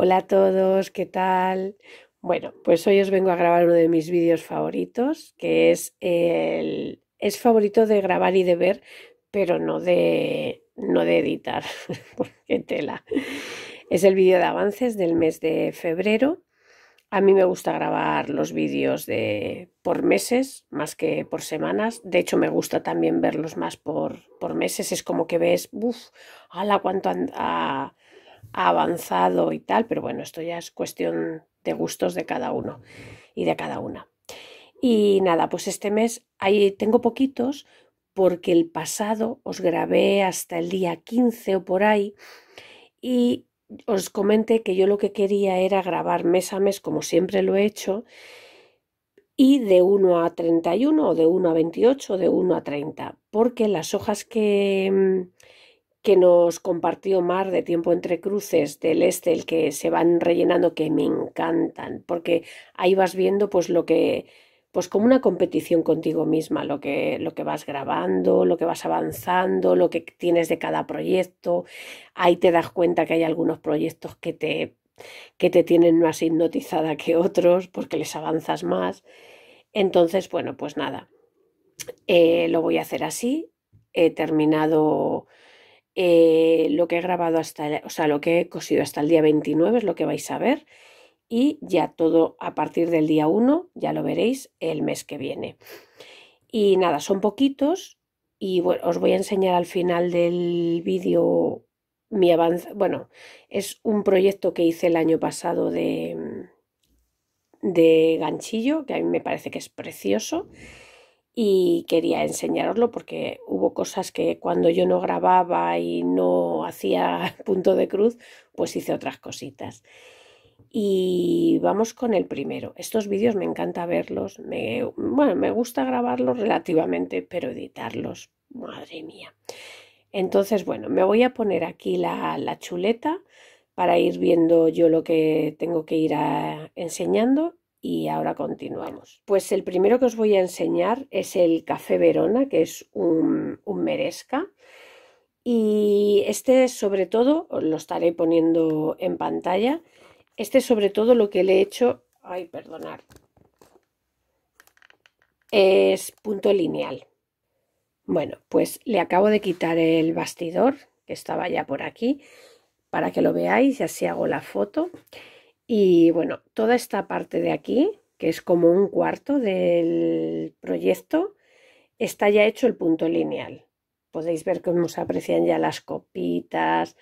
Hola a todos, ¿qué tal? Bueno, pues hoy os vengo a grabar uno de mis vídeos favoritos, que es el... Es favorito de grabar y de ver, pero no de, no de editar, porque tela. Es el vídeo de avances del mes de febrero. A mí me gusta grabar los vídeos de por meses más que por semanas. De hecho, me gusta también verlos más por, por meses. Es como que ves, uff, hala cuánto han, avanzado y tal, pero bueno, esto ya es cuestión de gustos de cada uno y de cada una. Y nada, pues este mes ahí tengo poquitos porque el pasado os grabé hasta el día 15 o por ahí y os comenté que yo lo que quería era grabar mes a mes como siempre lo he hecho y de 1 a 31 o de 1 a 28 o de 1 a 30 porque las hojas que mm, que nos compartió más de Tiempo entre Cruces del este el que se van rellenando, que me encantan, porque ahí vas viendo pues lo que, pues como una competición contigo misma, lo que, lo que vas grabando, lo que vas avanzando, lo que tienes de cada proyecto. Ahí te das cuenta que hay algunos proyectos que te, que te tienen más hipnotizada que otros porque les avanzas más. Entonces, bueno, pues nada, eh, lo voy a hacer así. He terminado eh, lo que he grabado hasta, o sea, lo que he cosido hasta el día 29 es lo que vais a ver y ya todo a partir del día 1 ya lo veréis el mes que viene. Y nada, son poquitos y bueno, os voy a enseñar al final del vídeo mi avance, bueno, es un proyecto que hice el año pasado de de ganchillo, que a mí me parece que es precioso y quería enseñaroslo porque hubo cosas que cuando yo no grababa y no hacía punto de cruz, pues hice otras cositas. Y vamos con el primero. Estos vídeos me encanta verlos, me, bueno, me gusta grabarlos relativamente, pero editarlos, madre mía. Entonces, bueno, me voy a poner aquí la, la chuleta para ir viendo yo lo que tengo que ir enseñando y ahora continuamos. Pues el primero que os voy a enseñar es el café Verona, que es un, un meresca. Y este sobre todo, lo estaré poniendo en pantalla, este sobre todo lo que le he hecho, ay, perdonar, es punto lineal. Bueno, pues le acabo de quitar el bastidor, que estaba ya por aquí, para que lo veáis y así hago la foto. Y bueno, toda esta parte de aquí, que es como un cuarto del proyecto, está ya hecho el punto lineal. Podéis ver cómo se aprecian ya las copitas,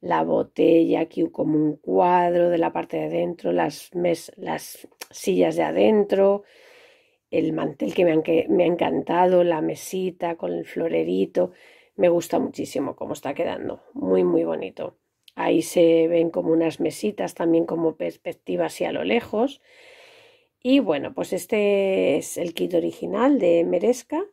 la botella, aquí como un cuadro de la parte de adentro, las, las sillas de adentro, el mantel que me, han, que me ha encantado, la mesita con el florerito. Me gusta muchísimo cómo está quedando. Muy, muy bonito. Ahí se ven como unas mesitas también como perspectivas y a lo lejos. Y bueno, pues este es el kit original de Merezca.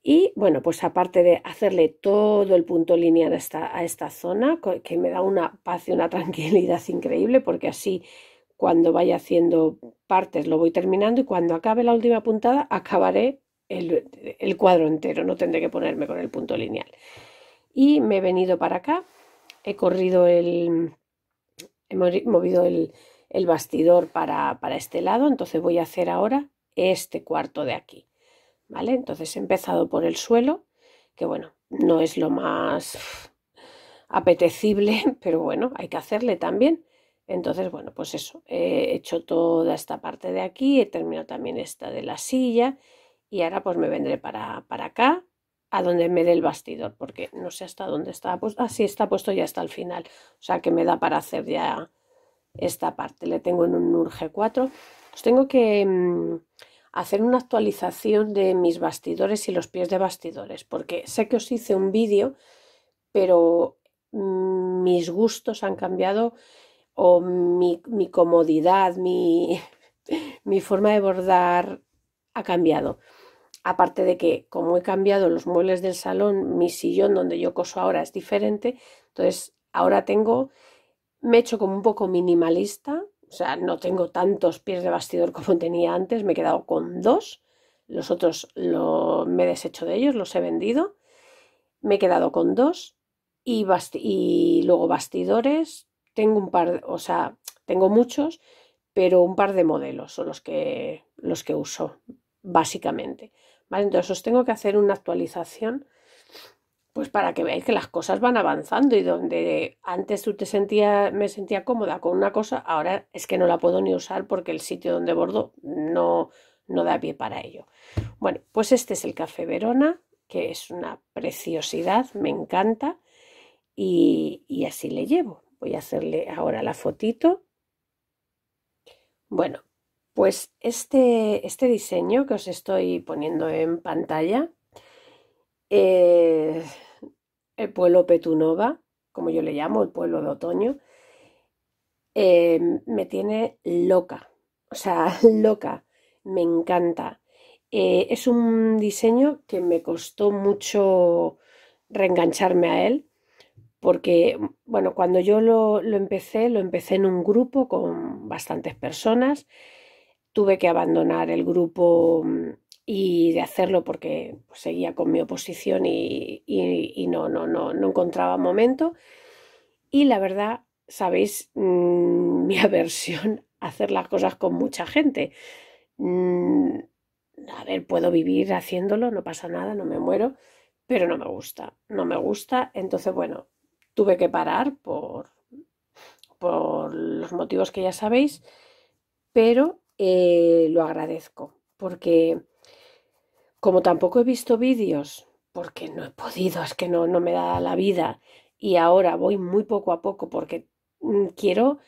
Y bueno, pues aparte de hacerle todo el punto lineal a esta, a esta zona, que me da una paz y una tranquilidad increíble, porque así cuando vaya haciendo partes lo voy terminando y cuando acabe la última puntada acabaré el, el cuadro entero, no tendré que ponerme con el punto lineal. Y me he venido para acá he corrido el, he movido el, bastidor para, este lado, entonces voy a hacer ahora este cuarto de aquí, ¿vale? Entonces he empezado por el suelo, que bueno, no es lo más apetecible, pero bueno, hay que hacerle también. Entonces, bueno, pues eso, he hecho toda esta parte de aquí, he terminado también esta de la silla y ahora pues me vendré para, para acá a donde me dé el bastidor, porque no sé hasta dónde está puesto. así ah, está puesto ya hasta el final. O sea que me da para hacer ya esta parte. Le tengo en un Urge 4. os tengo que mm, hacer una actualización de mis bastidores y los pies de bastidores, porque sé que os hice un vídeo, pero mm, mis gustos han cambiado o mi, mi comodidad, mi, mi forma de bordar ha cambiado. Aparte de que como he cambiado los muebles del salón, mi sillón donde yo coso ahora es diferente. Entonces ahora tengo, me he hecho como un poco minimalista. O sea, no tengo tantos pies de bastidor como tenía antes. Me he quedado con dos. Los otros me he deshecho de ellos, los he vendido. Me he quedado con dos. Y, y luego bastidores. Tengo un par, o sea, tengo muchos, pero un par de modelos son los que, los que uso, básicamente entonces os tengo que hacer una actualización pues para que veáis que las cosas van avanzando y donde antes tú te me sentía cómoda con una cosa, ahora es que no la puedo ni usar porque el sitio donde bordo no, no da pie para ello. Bueno, pues este es el café Verona, que es una preciosidad, me encanta y, y así le llevo. Voy a hacerle ahora la fotito. Bueno, pues este, este diseño que os estoy poniendo en pantalla, el pueblo Petunova, como yo le llamo, el pueblo de otoño, eh, me tiene loca, o sea, loca, me encanta. Eh, es un diseño que me costó mucho reengancharme a él, porque, bueno, cuando yo lo, empecé, lo empecé en un grupo con bastantes personas tuve que abandonar el grupo mm, y de hacerlo porque pues, seguía con mi oposición y, no, no, no, no encontraba momento. Y la verdad, sabéis mm, mi aversión a hacer las cosas con mucha gente. Mm, a ver, puedo vivir haciéndolo, no pasa nada, no me muero, pero no me gusta, no me gusta. Entonces, bueno, tuve que parar por, por los motivos que ya sabéis, pero eh, lo agradezco, porque como tampoco he visto vídeos, porque no he podido, es que no, no me da la vida, y ahora voy muy poco a poco porque mm, quiero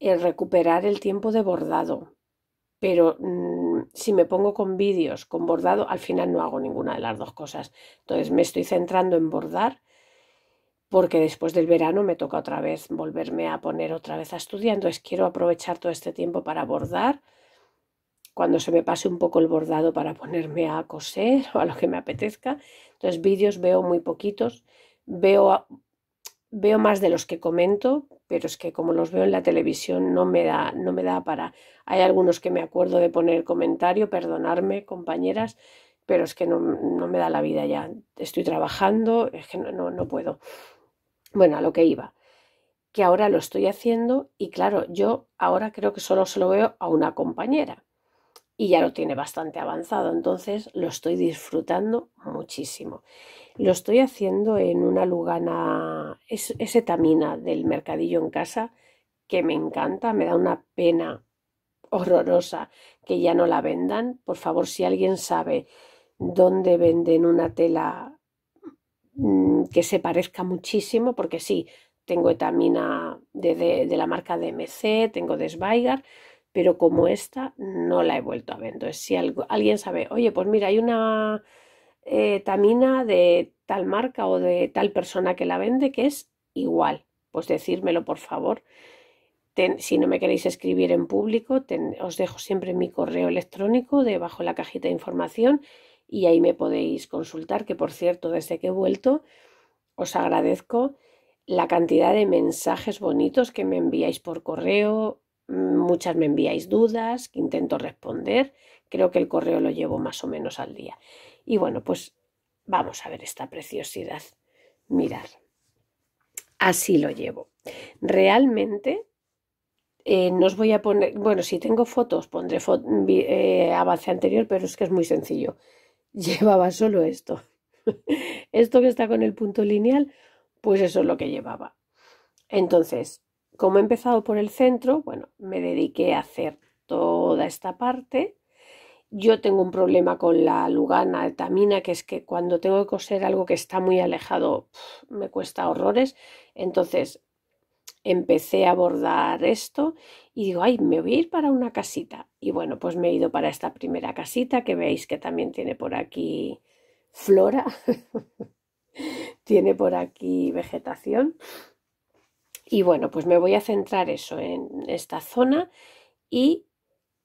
eh, recuperar el tiempo de bordado, pero mm, si me pongo con vídeos, con bordado, al final no hago ninguna de las dos cosas. Entonces me estoy centrando en bordar porque después del verano me toca otra vez volverme a poner otra vez a estudiar. Entonces quiero aprovechar todo este tiempo para bordar, cuando se me pase un poco el bordado para ponerme a coser o a lo que me apetezca. Entonces vídeos veo muy poquitos, veo, veo más de los que comento, pero es que como los veo en la televisión no me da, no me da para... Hay algunos que me acuerdo de poner comentario, perdonarme compañeras, pero es que no, me da la vida ya. Estoy trabajando, es que no, no puedo. Bueno, a lo que iba que ahora lo estoy haciendo y claro, yo ahora creo que solo se lo veo a una compañera y ya lo tiene bastante avanzado. Entonces lo estoy disfrutando muchísimo. Lo estoy haciendo en una lugana, es, etamina del mercadillo en casa que me encanta, me da una pena horrorosa que ya no la vendan. Por favor, si alguien sabe dónde venden una tela mm, que se parezca muchísimo, porque sí, tengo etamina de, de, la marca DMC, tengo de pero como esta no la he vuelto a vender. si alguien sabe, oye, pues mira, hay una eh, tamina de tal marca o de tal persona que la vende que es igual, pues decírmelo por favor. si no me queréis escribir en público, os dejo siempre mi correo electrónico debajo de la cajita de información y ahí me podéis consultar, que por cierto, desde que he vuelto, os agradezco la cantidad de mensajes bonitos que me enviáis por correo, Muchas me enviáis dudas que intento responder. Creo que el correo lo llevo más o menos al día. Y bueno, pues vamos a ver esta preciosidad. Mirad, así lo llevo. Realmente eh, no os voy a poner, bueno, si tengo fotos pondré foto eh, avance anterior, pero es que es muy sencillo. Llevaba solo esto. esto que está con el punto lineal, pues eso es lo que llevaba. Entonces, como he empezado por el centro, bueno, me dediqué a hacer toda esta parte. Yo tengo un problema con la lugana altamina, que es que cuando tengo que coser algo que está muy alejado me cuesta horrores. Entonces empecé a bordar esto y digo, ay, me voy a ir para una casita. Y bueno, pues me he ido para esta primera casita que veis que también tiene por aquí flora, tiene por aquí vegetación. Y bueno, pues me voy a centrar eso en esta zona y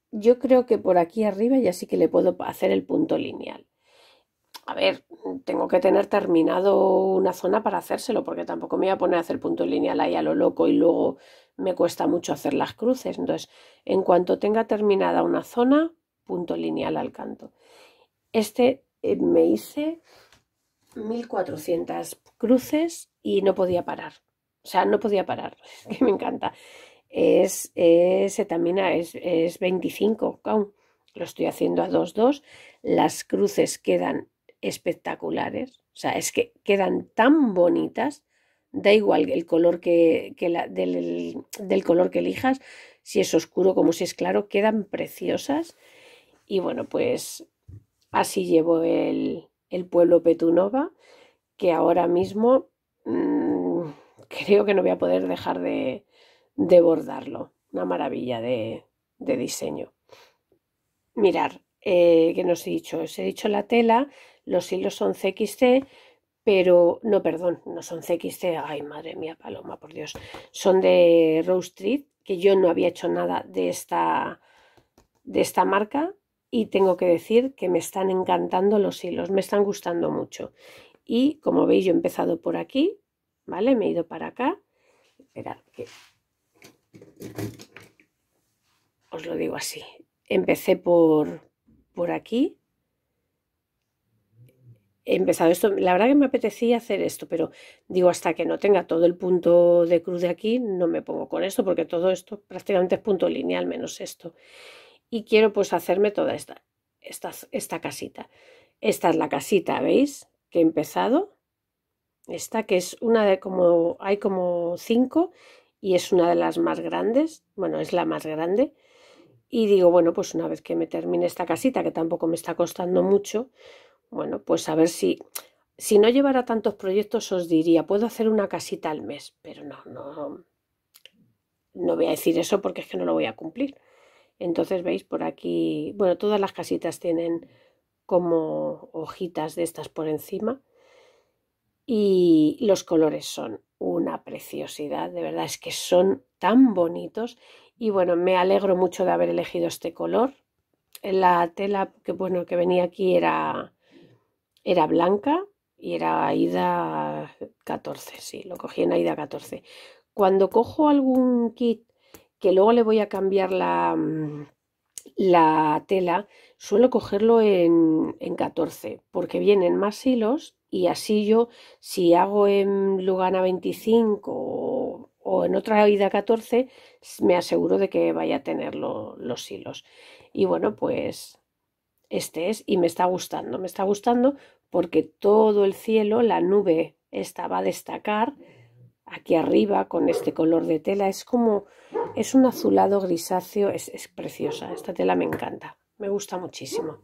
yo creo que por aquí arriba ya sí que le puedo hacer el punto lineal. A ver, tengo que tener terminado una zona para hacérselo, porque tampoco me voy a poner a hacer punto lineal ahí a lo loco y luego me cuesta mucho hacer las cruces. Entonces, en cuanto tenga terminada una zona, punto lineal al canto. Este eh, me hice 1400 cruces y no podía parar. O sea, no podía parar, que me encanta. Es, es es, es 25 Lo estoy haciendo a 2-2. Las cruces quedan espectaculares. O sea, es que quedan tan bonitas. Da igual el color que, la, del, color que elijas, si es oscuro como si es claro, quedan preciosas. Y bueno, pues así llevo el, el pueblo Petunova, que ahora mismo mm, creo que no voy a poder dejar de, bordarlo. Una maravilla de, diseño. Mirar, eh, que nos he dicho, os he dicho la tela, los hilos son CXT, pero no, perdón, no son CXT, ay madre mía, paloma, por Dios, son de Rose Street, que yo no había hecho nada de esta, de esta marca y tengo que decir que me están encantando los hilos, me están gustando mucho. Y como veis, yo he empezado por aquí, ¿vale? Me he ido para acá. que os lo digo así. Empecé por, por aquí. He empezado esto. La verdad que me apetecía hacer esto, pero digo, hasta que no tenga todo el punto de cruz de aquí, no me pongo con esto, porque todo esto prácticamente es punto lineal, menos esto. Y quiero pues hacerme toda esta casita. Esta es la casita, ¿veis? Que he empezado esta que es una de como, hay como cinco y es una de las más grandes, bueno, es la más grande. Y digo, bueno, pues una vez que me termine esta casita, que tampoco me está costando mucho, bueno, pues a ver si, si no llevara tantos proyectos os diría, puedo hacer una casita al mes, pero no, no, no voy a decir eso porque es que no lo voy a cumplir. Entonces veis por aquí, bueno, todas las casitas tienen como hojitas de estas por encima y los colores son una preciosidad, de verdad es que son tan bonitos y bueno, me alegro mucho de haber elegido este color. La tela que bueno que venía aquí era blanca y era ida 14, sí, lo cogí en ida 14. Cuando cojo algún kit que luego le voy a cambiar la, mm, tela, suelo cogerlo en, en 14 porque vienen más hilos y así yo, si hago en Lugana 25 o, en otra ida 14, me aseguro de que vaya a tener los hilos. Y bueno, pues este es y me está gustando, me está gustando porque todo el cielo, la nube esta va a destacar aquí arriba con este color de tela, es como, es un azulado grisáceo, es preciosa, esta tela me encanta, me gusta muchísimo.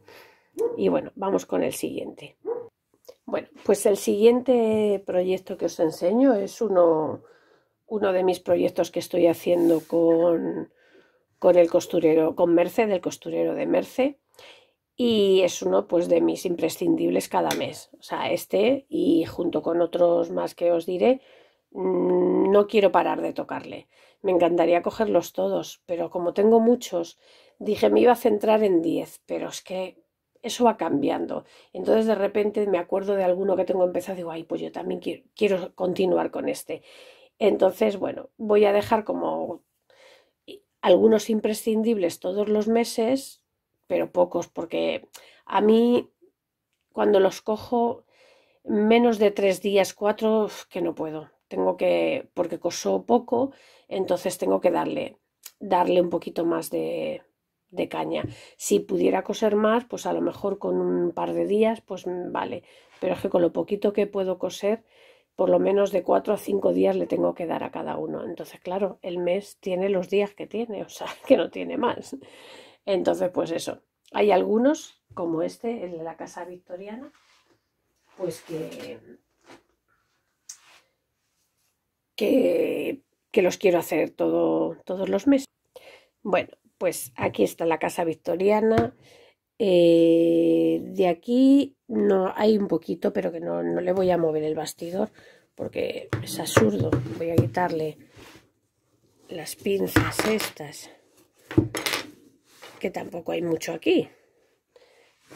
Y bueno, vamos con el siguiente. Bueno, pues el siguiente proyecto que os enseño es uno, uno de mis proyectos que estoy haciendo con, con el costurero, con Merce, del costurero de Merce. Y es uno pues, de mis imprescindibles cada mes. O sea, este y junto con otros más que os diré, mm, no quiero parar de tocarle. Me encantaría cogerlos todos, pero como tengo muchos, dije me iba a centrar en 10, pero es que eso va cambiando. Entonces de repente me acuerdo de alguno que tengo empezado y digo, ay, pues yo también quiero, continuar con este. Entonces, bueno, voy a dejar como algunos imprescindibles todos los meses, pero pocos, porque a mí cuando los cojo menos de tres días, cuatro, que no puedo. Tengo que, porque cosó poco, entonces tengo que darle, darle un poquito más de, de caña. Si pudiera coser más, pues a lo mejor con un par de días, pues vale. Pero es que con lo poquito que puedo coser, por lo menos de cuatro a cinco días le tengo que dar a cada uno. Entonces, claro, el mes tiene los días que tiene, o sea, que no tiene más. Entonces, pues eso. Hay algunos, como este, el de la Casa Victoriana, pues que, que, que los quiero hacer todo, todos los meses. Bueno, pues aquí está la casa victoriana. Eh, de aquí no hay un poquito, pero que no, le voy a mover el bastidor porque es absurdo. Voy a quitarle las pinzas estas, que tampoco hay mucho aquí.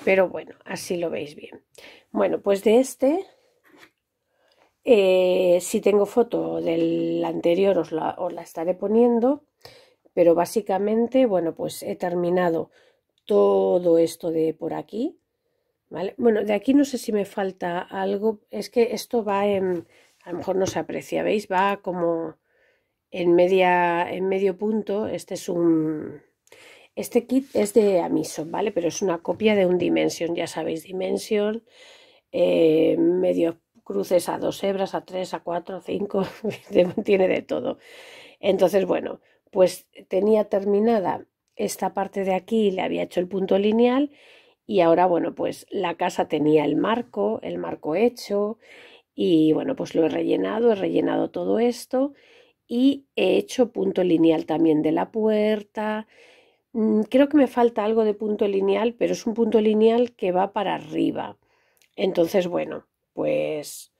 Pero bueno, así lo veis bien. Bueno, pues de este, eh, si tengo foto del anterior, os la, os la estaré poniendo. Pero básicamente, bueno, pues he terminado todo esto de por aquí. ¿Vale? Bueno, de aquí no sé si me falta algo. Es que esto va en, a lo mejor no se aprecia, ¿veis? Va como en, media, en medio punto. Este es un... Este kit es de Amiso, ¿vale? Pero es una copia de un Dimension, ya sabéis, Dimension, eh, medio cruces a dos hebras, a tres, a cuatro, a cinco, tiene de todo. Entonces, bueno, pues tenía terminada esta parte de aquí, le había hecho el punto lineal y ahora, bueno, pues la casa tenía el marco, el marco hecho y bueno, pues lo he rellenado, he rellenado todo esto y he hecho punto lineal también de la puerta. Mm, creo que me falta algo de punto lineal, pero es un punto lineal que va para arriba. Entonces, bueno, pues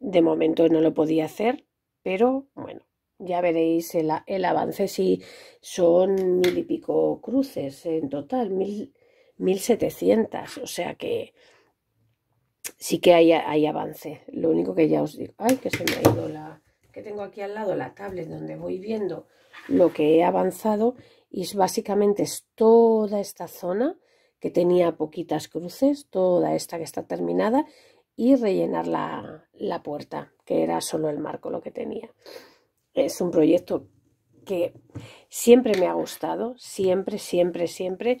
de momento no lo podía hacer, pero bueno, ya veréis el, avance si son mil y pico cruces en total, mil, mil setecientas, o sea que sí que hay, hay, avance. Lo único que ya os digo, ay, que se me ha ido la, que tengo aquí al lado la tablet donde voy viendo lo que he avanzado y es, básicamente es toda esta zona que tenía poquitas cruces, toda esta que está terminada y rellenar la, la puerta, que era solo el marco lo que tenía es un proyecto que siempre me ha gustado, siempre, siempre, siempre.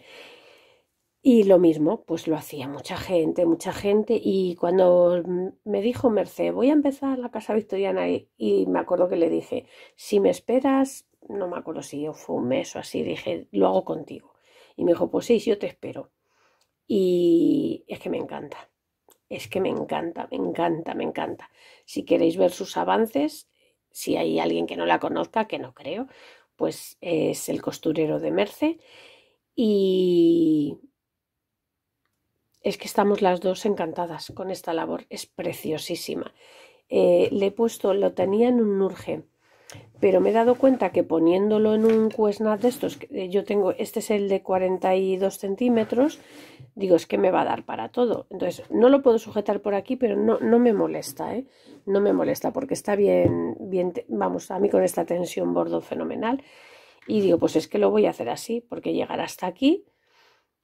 Y lo mismo, pues lo hacía mucha gente, mucha gente. Y cuando me dijo Merced, voy a empezar la Casa Victoriana, y, me acuerdo que le dije, si me esperas, no me acuerdo si yo fue un mes o así, dije, lo hago contigo. Y me dijo, pues sí, yo te espero. Y es que me encanta, es que me encanta, me encanta, me encanta. Si queréis ver sus avances, si hay alguien que no la conozca, que no creo, pues es el costurero de Merce. Y es que estamos las dos encantadas con esta labor, es preciosísima. Eh, le he puesto, lo tenía en un urge pero me he dado cuenta que poniéndolo en un cuesnat de estos, que eh, yo tengo, este es el de 42 centímetros, digo, es que me va a dar para todo. Entonces, no lo puedo sujetar por aquí, pero no, no me molesta, ¿eh? No me molesta porque está bien, bien, vamos, a mí con esta tensión bordo fenomenal. Y digo, pues es que lo voy a hacer así, porque llegar hasta aquí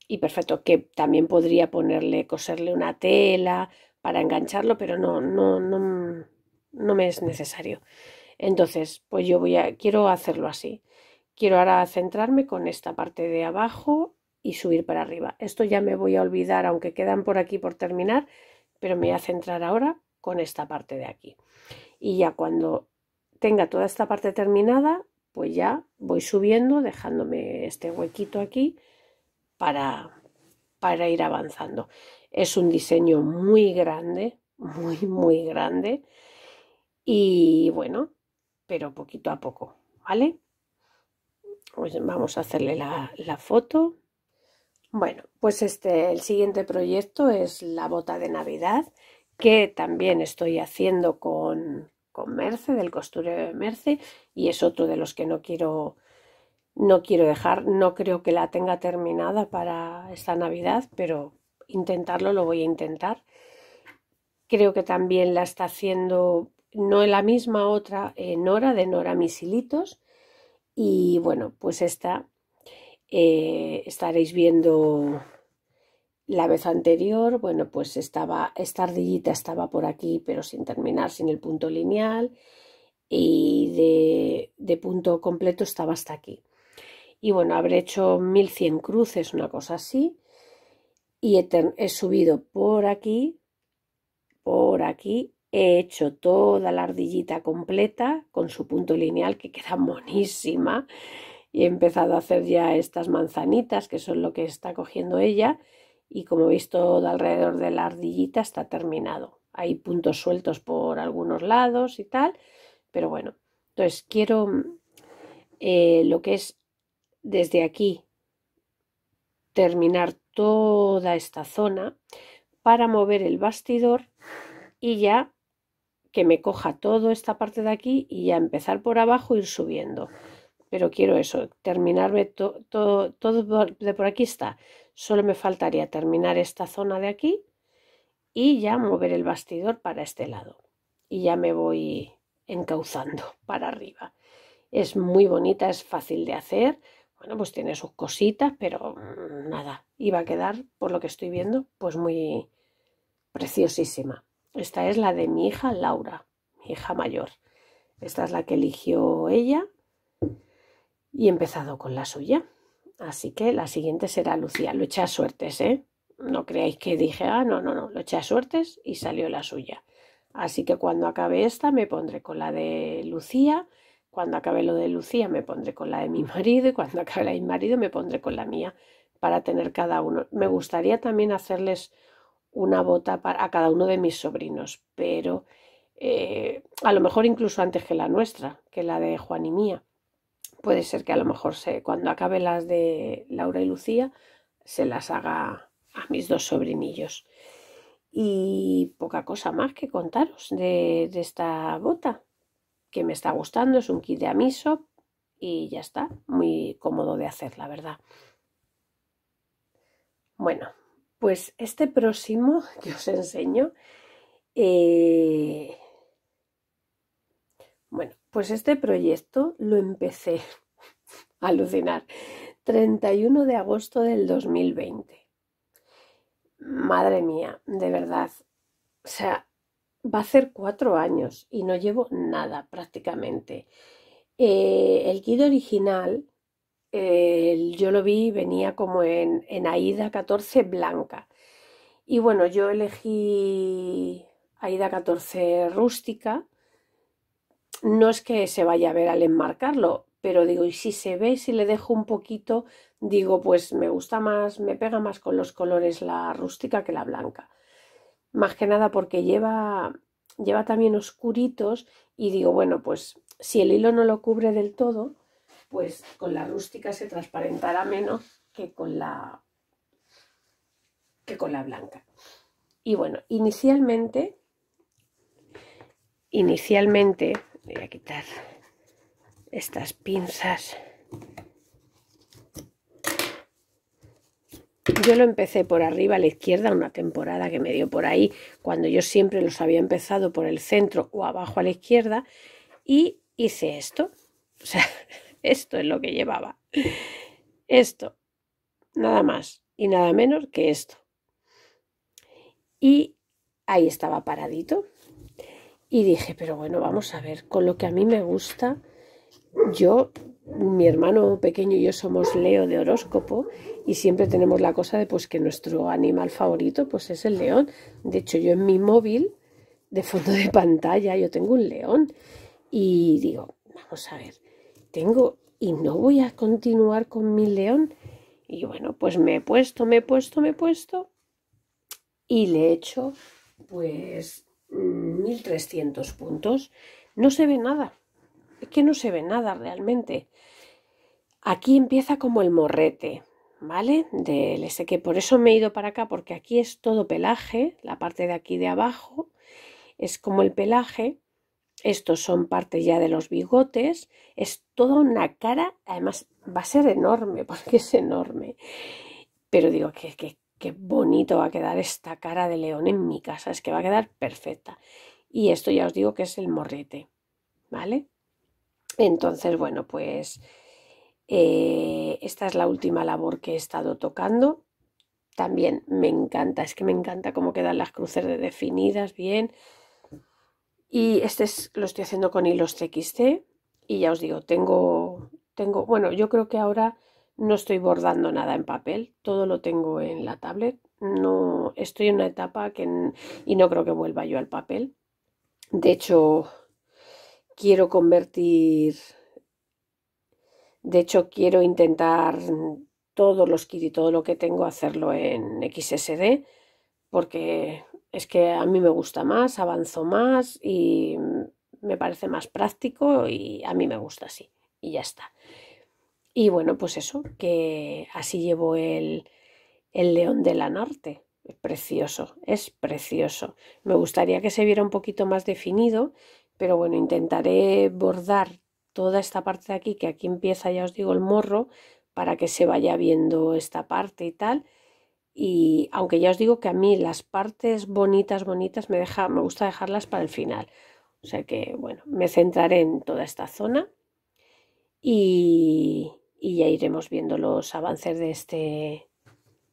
y perfecto, que también podría ponerle, coserle una tela para engancharlo, pero no, no, no, no me es necesario. Entonces, pues yo voy a, quiero hacerlo así. Quiero ahora centrarme con esta parte de abajo y subir para arriba. Esto ya me voy a olvidar, aunque quedan por aquí por terminar, pero me voy a centrar ahora con esta parte de aquí. Y ya cuando tenga toda esta parte terminada, pues ya voy subiendo, dejándome este huequito aquí para, para ir avanzando. Es un diseño muy grande, muy, muy grande. Y bueno, pero poquito a poco, ¿vale? Pues vamos a hacerle la, la foto. Bueno, pues este, el siguiente proyecto es la bota de Navidad, que también estoy haciendo con, con Merce, del costurero de Merce, y es otro de los que no quiero, no quiero dejar. No creo que la tenga terminada para esta Navidad, pero intentarlo lo voy a intentar. Creo que también la está haciendo no la misma otra eh, Nora de Nora Misilitos y bueno pues esta eh, estaréis viendo la vez anterior bueno pues estaba esta ardillita estaba por aquí pero sin terminar sin el punto lineal y de, punto completo estaba hasta aquí y bueno habré hecho 1100 cruces una cosa así y he subido por aquí por aquí He hecho toda la ardillita completa con su punto lineal que queda monísima y he empezado a hacer ya estas manzanitas que son lo que está cogiendo ella y como he visto alrededor de la ardillita está terminado. Hay puntos sueltos por algunos lados y tal, pero bueno, entonces quiero eh, lo que es desde aquí terminar toda esta zona para mover el bastidor y ya que me coja toda esta parte de aquí y ya empezar por abajo ir subiendo. Pero quiero eso, terminarme todo de por aquí está. Solo me faltaría terminar esta zona de aquí y ya mover el bastidor para este lado. Y ya me voy encauzando para arriba. Es muy bonita, es fácil de hacer. Bueno, pues tiene sus cositas, pero mm, nada. iba a quedar, por lo que estoy viendo, pues muy preciosísima. Esta es la de mi hija Laura, mi hija mayor. Esta es la que eligió ella y he empezado con la suya. Así que la siguiente será Lucía. Lo eché a suertes, ¿eh? No creáis que dije, ah, no, no, no, lo eché a suertes y salió la suya. Así que cuando acabe esta me pondré con la de Lucía, cuando acabe lo de Lucía me pondré con la de mi marido y cuando acabe la de mi marido me pondré con la mía para tener cada uno. Me gustaría también hacerles una bota para, cada uno de mis sobrinos, pero eh, a lo mejor incluso antes que la nuestra, que la de Juan y mía. Puede ser que a lo mejor se, cuando acabe las de Laura y Lucía se las haga a mis dos sobrinillos. Y poca cosa más que contaros de, de esta bota, que me está gustando, es un kit de Amiso y ya está, muy cómodo de hacer, la verdad. Bueno, pues este próximo que os enseño, eh, bueno, pues este proyecto lo empecé a alucinar 31 de agosto del 2020. Madre mía, de verdad. O sea, va a ser cuatro años y no llevo nada prácticamente. Eh, el kit original yo lo vi, venía como en, en Aida 14 blanca. Y bueno, yo elegí Aida 14 rústica. No es que se vaya a ver al enmarcarlo, pero digo, y si se ve, si le dejo un poquito, digo, pues me gusta más, me pega más con los colores la rústica que la blanca. Más que nada porque lleva, lleva también oscuritos y digo, bueno, pues si el hilo no lo cubre del todo, pues con la rústica se transparentará menos que con la, que con la blanca. Y bueno, inicialmente, inicialmente, voy a quitar estas pinzas. Yo lo empecé por arriba a la izquierda, una temporada que me dio por ahí, cuando yo siempre los había empezado por el centro o abajo a la izquierda, y hice esto. O sea, esto es lo que llevaba. Esto. Nada más y nada menos que esto. Y ahí estaba paradito. Y dije, pero bueno, vamos a ver, con lo que a mí me gusta, yo, mi hermano pequeño y yo somos Leo de horóscopo y siempre tenemos la cosa de pues que nuestro animal favorito pues es el león. De hecho, yo en mi móvil, de fondo de pantalla, yo tengo un león y digo, vamos a ver, tengo y no voy a continuar con mi león. Y bueno, pues me he puesto, me he puesto, me he puesto y le he hecho pues 1300 puntos. No se ve nada, es que no se ve nada realmente. Aquí empieza como el morrete, ¿vale? Del ese que por eso me he ido para acá, porque aquí es todo pelaje, la parte de aquí de abajo es como el pelaje estos son parte ya de los bigotes. Es toda una cara, además va a ser enorme, porque es enorme. Pero digo que, bonito va a quedar esta cara de león en mi casa, es que va a quedar perfecta. Y esto ya os digo que es el morrete, ¿vale? Entonces, bueno, pues eh, esta es la última labor que he estado tocando. También me encanta, es que me encanta cómo quedan las cruces definidas bien. Y este es, lo estoy haciendo con hilos TXT y ya os digo, tengo, tengo, bueno, yo creo que ahora no estoy bordando nada en papel, todo lo tengo en la tablet. No, estoy en una etapa que, y no creo que vuelva yo al papel. De hecho, quiero convertir, de hecho quiero intentar todos los kits y todo lo que tengo hacerlo en XSD porque es que a mí me gusta más, avanzo más y me parece más práctico y a mí me gusta así. Y ya está. Y bueno, pues eso, que así llevo el, el león de la norte. Es precioso, es precioso. Me gustaría que se viera un poquito más definido, pero bueno, intentaré bordar toda esta parte de aquí, que aquí empieza, ya os digo, el morro, para que se vaya viendo esta parte y tal y aunque ya os digo que a mí las partes bonitas, bonitas, me, deja, me gusta dejarlas para el final. O sea que, bueno, me centraré en toda esta zona y, y ya iremos viendo los avances de este,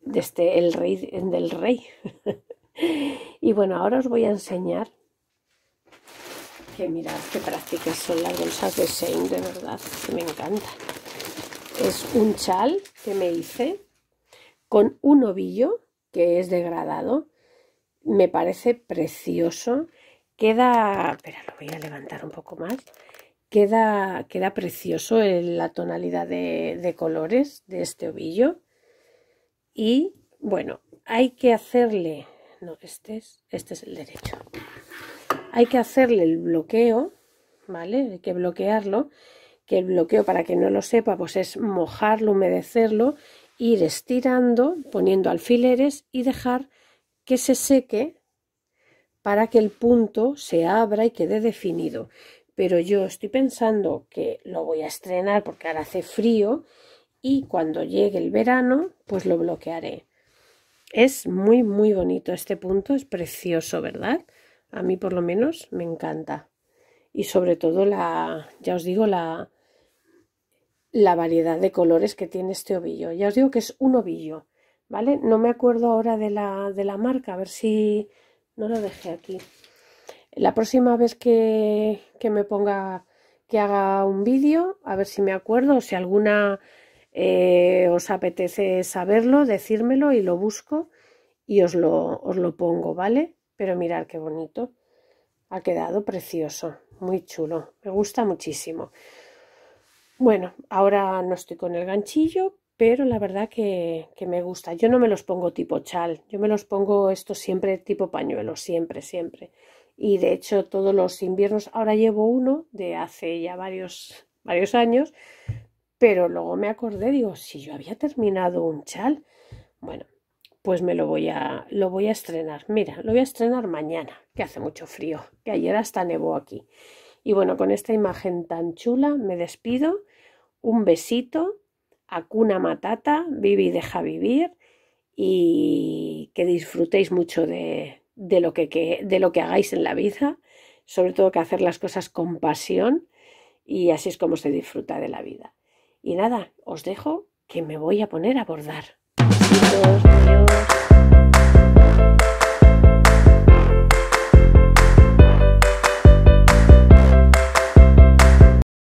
de este, el rey, del rey. y bueno, ahora os voy a enseñar que mirad qué prácticas son las bolsas de Saint de verdad, que me encanta Es un chal que me hice con un ovillo que es degradado. Me parece precioso. Queda, espera, lo voy a levantar un poco más. Queda, queda precioso en la tonalidad de, colores de este ovillo. Y bueno, hay que hacerle, no, este es, este es el derecho. Hay que hacerle el bloqueo, ¿vale? Hay que bloquearlo que el bloqueo, para que no lo sepa, pues es mojarlo, humedecerlo ir estirando, poniendo alfileres y dejar que se seque para que el punto se abra y quede definido. Pero yo estoy pensando que lo voy a estrenar porque ahora hace frío y cuando llegue el verano pues lo bloquearé. Es muy muy bonito este punto, es precioso, ¿verdad? A mí por lo menos me encanta. Y sobre todo la, ya os digo, la, la variedad de colores que tiene este ovillo. Ya os digo que es un ovillo, ¿vale? No me acuerdo ahora de la, de la marca, a ver si no lo dejé aquí. La próxima vez que, que me ponga, que haga un vídeo, a ver si me acuerdo, o si alguna eh, os apetece saberlo, decírmelo y lo busco y os lo, os lo pongo, ¿vale? Pero mirad qué bonito. Ha quedado precioso, muy chulo, me gusta muchísimo. Bueno, ahora no estoy con el ganchillo, pero la verdad que, me gusta. Yo no me los pongo tipo chal, yo me los pongo estos siempre tipo pañuelo, siempre, siempre. Y de hecho todos los inviernos, ahora llevo uno de hace ya varios, varios años, pero luego me acordé, digo, si yo había terminado un chal, bueno, pues me lo voy a, lo voy a estrenar. Mira, lo voy a estrenar mañana, que hace mucho frío, que ayer hasta nevó aquí. Y bueno, con esta imagen tan chula me despido un besito, Cuna matata, vive y deja vivir y que disfrutéis mucho de, lo que, de lo que hagáis en la vida, sobre todo que hacer las cosas con pasión y así es como se disfruta de la vida. Y nada, os dejo que me voy a poner a bordar.